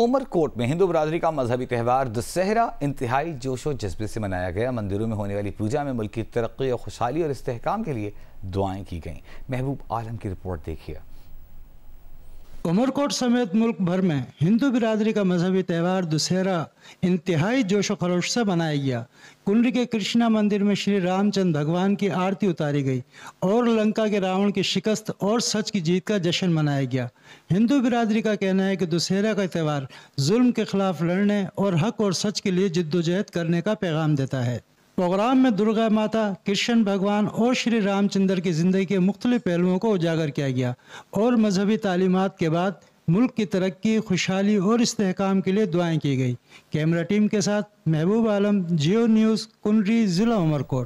उमरकोट में हिंदू बरदरी का मजहबी त्यौहार दशहरा इंतहाई जोश व जज्बे से मनाया गया मंदिरों में होने वाली पूजा में मुल्क की तरक्की और खुशहाली और इस्तेकाम के लिए दुआएं की गईं महबूब आलम की रिपोर्ट देखिए उमरकोट समेत मुल्क भर में हिंदू बिरादरी का मजहबी त्यौहार दशहरा इंतहाई जोश खरोश से मनाया गया कुंड के कृष्णा मंदिर में श्री रामचंद्र भगवान की आरती उतारी गई और लंका के रावण की शिकस्त और सच की जीत का जश्न मनाया गया हिंदू बिरादरी का कहना है कि दशहरा का त्यौहार जुल्म के खिलाफ लड़ने और हक और सच के लिए जिद्दोजहद करने का पैगाम देता है प्रोग्राम में दुर्गा माता कृष्ण भगवान और श्री रामचंद्र की ज़िंदगी के मुख्तलि पहलुओं को उजागर किया गया और मजहबी तालीमत के बाद मुल्क की तरक्की खुशहाली और इस्तेकाम के लिए दुआएं की गई कैमरा टीम के साथ महबूब आलम जियो न्यूज़ कुंडी ज़िला उमरकोट